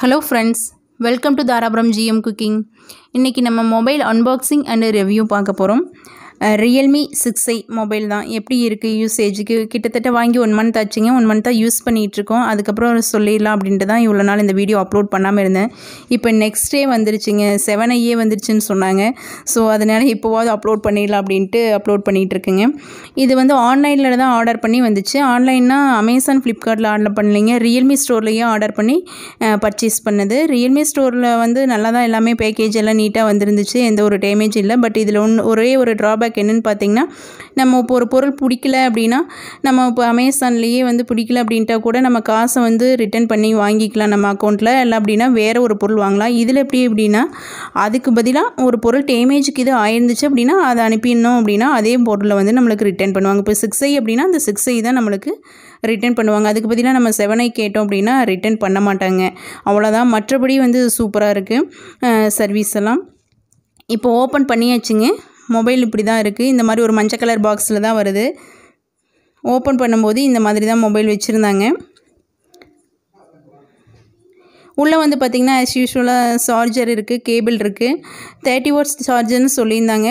hello friends welcome to Dharapuram GM cooking இன்றைக்கி நம்ம mobile unboxing and review பார்க்க போகிறோம் ரியல்மி சிக்ஸ் ஐ மொபைல் தான் எப்படி இருக்குது யூசேஜுக்கு கிட்டத்தட்ட வாங்கி ஒன் மந்த் ஆச்சுங்க ஒன் மந்த் தான் யூஸ் பண்ணிகிட்ருக்கோம் அதுக்கப்புறம் சொல்லிடலாம் அப்படின்ட்டு தான் இவ்வளோ நாள் இந்த வீடியோ அப்லோட் பண்ணாமல் இருந்தேன் இப்போ நெக்ஸ்ட் டே வந்துருச்சுங்க செவன் ஐயே வந்துருச்சுன்னு சொன்னாங்க ஸோ அதனால் இப்போவாவது அப்லோட் பண்ணிடலாம் அப்படின்ட்டு அப்லோட் பண்ணிகிட்ருக்குங்க இது வந்து ஆன்லைனில் தான் ஆர்டர் பண்ணி வந்துச்சு ஆன்லைன்னா அமேசான் ஃப்ளிப்கார்ட்டில் ஆர்டர் பண்ணலைங்க ரியல்மி ஸ்டோர்லேயும் ஆர்டர் பண்ணி பர்ச்சேஸ் பண்ணது ரியல்மி ஸ்டோரில் வந்து நல்லா தான் எல்லாமே பேக்கேஜ் எல்லாம் நீட்டாக வந்துருந்துச்சு எந்த ஒரு டேமேஜ் இல்லை பட் இதில் ஒன்று ஒரே ஒரு ட்ராபேக் ஃபீட்பேக் என்னென்னு பார்த்தீங்கன்னா நம்ம இப்போ ஒரு பொருள் பிடிக்கல அப்படின்னா நம்ம இப்போ அமேசான்லேயே வந்து பிடிக்கல அப்படின்ட்டா கூட நம்ம காசை வந்து ரிட்டர்ன் பண்ணி வாங்கிக்கலாம் நம்ம அக்கௌண்ட்டில் இல்லை அப்படின்னா வேறு ஒரு பொருள் வாங்கலாம் இதில் எப்படி அப்படின்னா அதுக்கு பதிலாக ஒரு பொருள் டேமேஜுக்கு இது ஆயிருந்துச்சு அப்படின்னா அதை அனுப்பிடணும் அப்படின்னா அதே பொருளை வந்து நம்மளுக்கு ரிட்டர்ன் பண்ணுவாங்க இப்போ சிக்ஸ் ஐ அப்படின்னா அந்த சிக்ஸ் ஐ தான் நம்மளுக்கு ரிட்டர்ன் பண்ணுவாங்க அதுக்கு பதிலாக நம்ம செவனை கேட்டோம் அப்படின்னா ரிட்டர்ன் பண்ண மாட்டாங்க அவ்வளோதான் மற்றபடி வந்து சூப்பராக இருக்குது சர்வீஸ் எல்லாம் இப்போ ஓப்பன் பண்ணியாச்சுங்க மொபைல் இப்படி தான் இருக்குது இந்த மாதிரி ஒரு மஞ்சள் கலர் பாக்ஸில் தான் வருது ஓப்பன் பண்ணும்போது இந்த மாதிரி தான் மொபைல் வச்சுருந்தாங்க உள்ளே வந்து பார்த்திங்கன்னா ஆஸ் யூஷுவலாக சார்ஜர் இருக்குது கேபிள் இருக்குது தேர்ட்டி ஓர்ஸ் சார்ஜர்னு சொல்லியிருந்தாங்க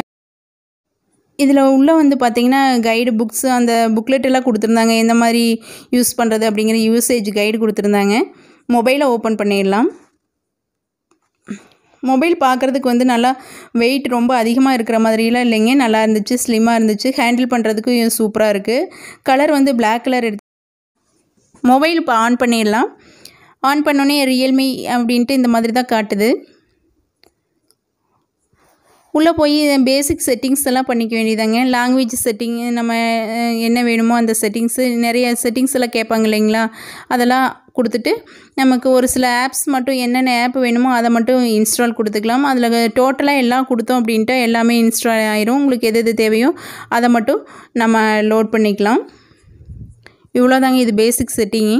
இதில் உள்ளே வந்து பார்த்திங்கன்னா கைடு புக்ஸ் அந்த புக்லெட் எல்லாம் கொடுத்துருந்தாங்க எந்த மாதிரி யூஸ் பண்ணுறது அப்படிங்கிற யூசேஜ் கைடு கொடுத்துருந்தாங்க மொபைலை ஓப்பன் பண்ணிடலாம் மொபைல் பார்க்குறதுக்கு வந்து நல்லா வெயிட் ரொம்ப அதிகமாக இருக்கிற மாதிரிலாம் இல்லைங்க நல்லா இருந்துச்சு ஸ்லிம்மாக இருந்துச்சு ஹேண்டில் பண்ணுறதுக்கும் சூப்பராக இருக்குது கலர் வந்து பிளாக் கலர் எடுத்து மொபைல் இப்போ ஆன் பண்ணிடலாம் ஆன் பண்ணோடனே ரியல்மி அப்படின்ட்டு இந்த மாதிரி தான் காட்டுது உள்ளே போய் பேசிக் செட்டிங்ஸ் எல்லாம் பண்ணிக்க வேண்டியதாங்க லாங்குவேஜ் செட்டிங் நம்ம என்ன வேணுமோ அந்த செட்டிங்ஸு நிறைய செட்டிங்ஸ் எல்லாம் கேட்பாங்க இல்லைங்களா அதெல்லாம் கொடுத்துட்டு நமக்கு ஒரு சில ஆப்ஸ் மட்டும் என்னென்ன ஆப் வேணுமோ அதை மட்டும் இன்ஸ்டால் கொடுத்துக்கலாம் அதில் டோட்டலாக எல்லாம் கொடுத்தோம் அப்படின்ட்டு எல்லாமே இன்ஸ்டால் ஆயிரும் உங்களுக்கு எது எது தேவையோ அதை மட்டும் நம்ம லோட் பண்ணிக்கலாம் இவ்வளோதாங்க இது பேசிக் செட்டிங்கு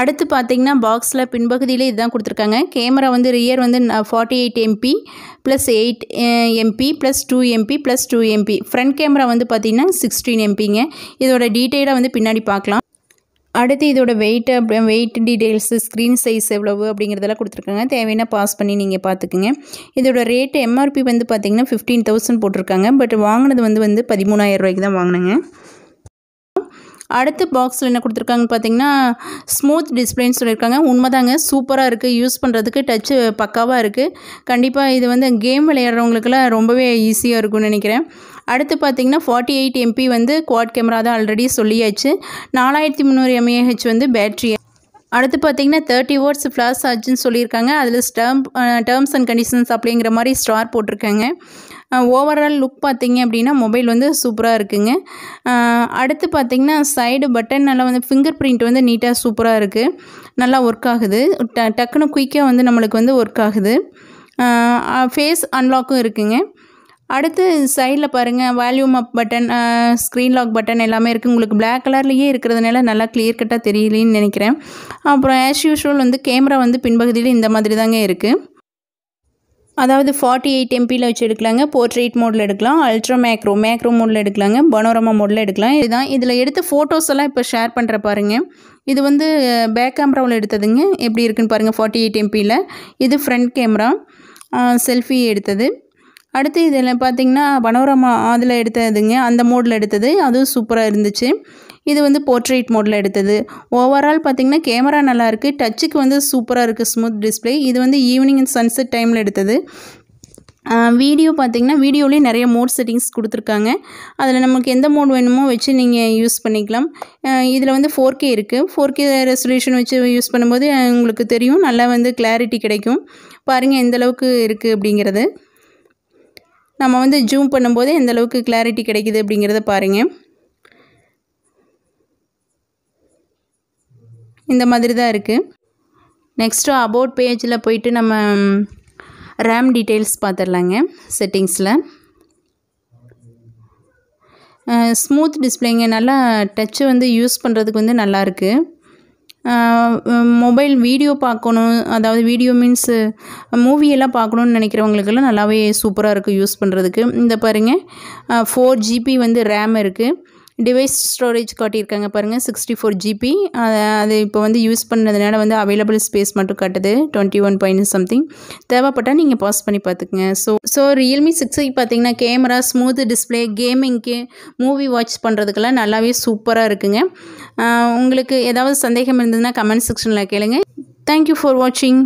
அடுத்து பார்த்திங்கன்னா பாக்ஸில் பின்பகுதியில் இதுதான் கொடுத்துருக்காங்க கேமரா வந்து ரியர் வந்து forty eight MP plus eight MP plus two MP plus two MP front camera வந்து பார்த்திங்கன்னா சிக்ஸ்டீன் எம்பிங்க இதோட டீட்டெயிலாக வந்து பின்னாடி பார்க்கலாம் அடுத்து இதோட வெயிட்டு அப்படி வெயிட் டீட்டெயில்ஸு ஸ்க்ரீன் சைஸ் எவ்வளவு அப்படிங்கிறதெல்லாம் கொடுத்துருக்காங்க தேவையான பாஸ் பண்ணி நீங்கள் பார்த்துக்குங்க இதோட ரேட்டு எம்ஆர்பி வந்து பார்த்திங்கன்னா ஃபிஃப்டீன் தௌசண்ட் போட்டிருக்காங்க பட் வாங்கினது வந்து வந்து பதிமூணாயிரம் ரூபாய்க்கு தான் வாங்கினேங்க அடுத்த பாக்ஸில் என்ன கொடுத்துருக்காங்கன்னு பார்த்தீங்கன்னா ஸ்மூத் டிஸ்பிளேன்னு சொல்லியிருக்காங்க உண்மைதாங்க சூப்பராக இருக்குது யூஸ் பண்ணுறதுக்கு டச்சு பக்காவாக இருக்குது கண்டிப்பாக இது வந்து கேம் விளையாடுறவங்களுக்குலாம் ரொம்பவே ஈஸியாக இருக்கும்னு நினைக்கிறேன் அடுத்து பார்த்திங்கன்னா ஃபார்ட்டி எயிட் எம்பி வந்து குவாட் கேமரா தான் ஆல்ரெடி சொல்லியாச்சு நாலாயிரத்தி முந்நூறு எம்ஏஹெச் வந்து பேட்ரி அடுத்து பார்த்தீங்கன்னா தேர்ட்டி வேர்ட்ஸ் ஃப்ளாஷ் ஆச்சுன்னு சொல்லியிருக்காங்க அதில் ஸ்டம்ப் டேர்ம்ஸ் அண்ட் கண்டிஷன்ஸ் அப்படிங்கிற மாதிரி ஸ்டார் போட்டிருக்காங்க ஓவரால் லுக் பார்த்திங்க அப்படின்னா மொபைல் வந்து சூப்பராக இருக்குங்க அடுத்து பார்த்திங்கன்னா சைடு பட்டன் நல்லா வந்து ஃபிங்கர் பிரிண்ட் வந்து நீட்டாக சூப்பராக இருக்குது நல்லா ஒர்க் ஆகுது ட டக்குன்னு குயிக்காக வந்து நம்மளுக்கு வந்து ஒர்க் ஆகுது ஃபேஸ் அன்லாக்கும் இருக்குங்க அடுத்து சைடில் பாருங்கள் volume up button screen lock button எல்லாமே இருக்குது உங்களுக்கு பிளாக் கலர்லேயே இருக்கிறதுனால நல்லா கிளியர் கட்டாக தெரியலேன்னு நினைக்கிறேன் அப்புறம் ஆஸ் யூஷுவல் வந்து கேமரா வந்து பின்பகுதியில் இந்த மாதிரி தாங்க இருக்குது அதாவது ஃபார்ட்டி எயிட் எம்பியில் வச்சு எடுக்கலாங்க போர்ட்ரேட் மோடில் எடுக்கலாம் அல்ட்ரா மேக்ரோ மேக்ரோ மோடில் எடுக்கலாங்க பனோரமா மோடில் எடுக்கலாம் இதுதான் இதில் எடுத்த ஃபோட்டோஸ் எல்லாம் இப்போ ஷேர் பண்ணுற பாருங்க இது வந்து பேக் கேமராவில் எடுத்ததுங்க எப்படி இருக்குன்னு பாருங்கள் ஃபார்ட்டி எயிட் எம்பியில் இது ஃப்ரண்ட் கேமரா செல்ஃபி எடுத்தது அடுத்து இதில் பார்த்திங்கன்னா பனோரமா அதில் எடுத்ததுங்க அந்த மோடில் எடுத்தது அதுவும் சூப்பராக இருந்துச்சு இது வந்து போர்ட்ரேட் மோடில் எடுத்தது ஓவரால் பார்த்திங்கன்னா கேமரா நல்லாயிருக்கு டச்சுக்கு வந்து சூப்பராக இருக்குது ஸ்மூத் டிஸ்பிளே இது வந்து ஈவினிங் அண்ட் சன்செட் டைமில் எடுத்தது வீடியோ பார்த்திங்கன்னா வீடியோலேயே நிறைய மோட் செட்டிங்ஸ் கொடுத்துருக்காங்க அதில் நமக்கு எந்த மோட் வேணுமோ வச்சு நீங்கள் யூஸ் பண்ணிக்கலாம் இதில் வந்து ஃபோர் கே இருக்குது ஃபோர் கே ரெசல்யூஷன் வச்சு யூஸ் பண்ணும்போது உங்களுக்கு தெரியும் நல்லா வந்து கிளாரிட்டி கிடைக்கும் பாருங்கள் எந்தளவுக்கு இருக்குது அப்படிங்கிறது நம்ம வந்து ஜூம் பண்ணும்போது எந்தளவுக்கு கிளாரிட்டி கிடைக்கிது அப்படிங்கிறத பாருங்கள் இந்த மாதிரி தான் இருக்குது நெக்ஸ்ட்டு அபவுட் பேஜில் போயிட்டு நம்ம ரேம் டீட்டெயில்ஸ் பார்த்துடலாங்க செட்டிங்ஸில் ஸ்மூத் டிஸ்பிளேங்க நல்லா டச்சு வந்து யூஸ் பண்ணுறதுக்கு வந்து நல்லாயிருக்கு மொபைல் வீடியோ பார்க்கணும் அதாவது வீடியோ மீன்ஸு மூவியெல்லாம் பார்க்கணுன்னு நினைக்கிறவங்களுக்கெல்லாம் நல்லாவே சூப்பராக இருக்குது யூஸ் பண்ணுறதுக்கு இந்த பாருங்கள் ஃபோர் ஜிபி வந்து ரேம் இருக்குது டிவைஸ் ஸ்டோரேஜ் காட்டியிருக்காங்க பாருங்கள் சிக்ஸ்டி ஃபோர் ஜிபி அது இப்போ வந்து யூஸ் பண்ணதுனால வந்து அவைலபிள் ஸ்பேஸ் மட்டும் காட்டுது டுவெண்ட்டி ஒன் பாயிண்ட் சம்திங் தேவைப்பட்டால் நீங்கள் பாஸ் பண்ணி பார்த்துக்குங்க ஸோ ஸோ ரியல்மி சிக்ஸுக்கு பார்த்தீங்கன்னா கேமரா ஸ்மூத் டிஸ்பிளே கேமிங்க்கு மூவி வாட்ச் பண்ணுறதுக்கெல்லாம் நல்லாவே சூப்பராக இருக்குங்க உங்களுக்கு ஏதாவது சந்தேகம் இருந்ததுன்னா கமெண்ட் செக்ஷனில் கேளுங்க தேங்க்யூ ஃபார் வாட்சிங்